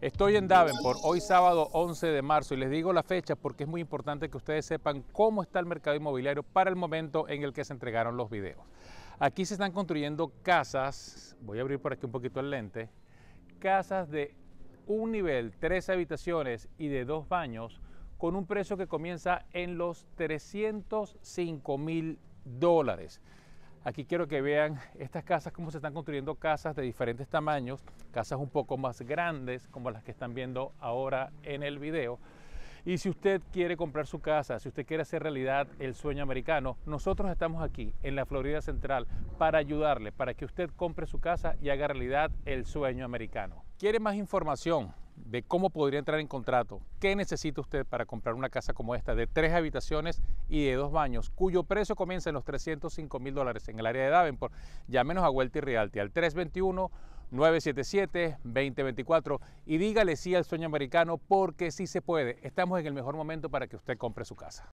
Estoy en Davenport hoy sábado 11 de marzo y les digo la fecha porque es muy importante que ustedes sepan cómo está el mercado inmobiliario para el momento en el que se entregaron los videos. Aquí se están construyendo casas, voy a abrir por aquí un poquito el lente, casas de un nivel, tres habitaciones y de dos baños con un precio que comienza en los 305 mil dólares. Aquí quiero que vean estas casas, cómo se están construyendo casas de diferentes tamaños, casas un poco más grandes, como las que están viendo ahora en el video. Y si usted quiere comprar su casa, si usted quiere hacer realidad el sueño americano, nosotros estamos aquí en la Florida Central para ayudarle, para que usted compre su casa y haga realidad el sueño americano. ¿Quiere más información de cómo podría entrar en contrato, qué necesita usted para comprar una casa como esta de tres habitaciones y de dos baños, cuyo precio comienza en los 305 mil dólares en el área de Davenport. Llámenos a Welty Realty al 321. 977-2024 y dígale sí al sueño americano porque sí se puede. Estamos en el mejor momento para que usted compre su casa.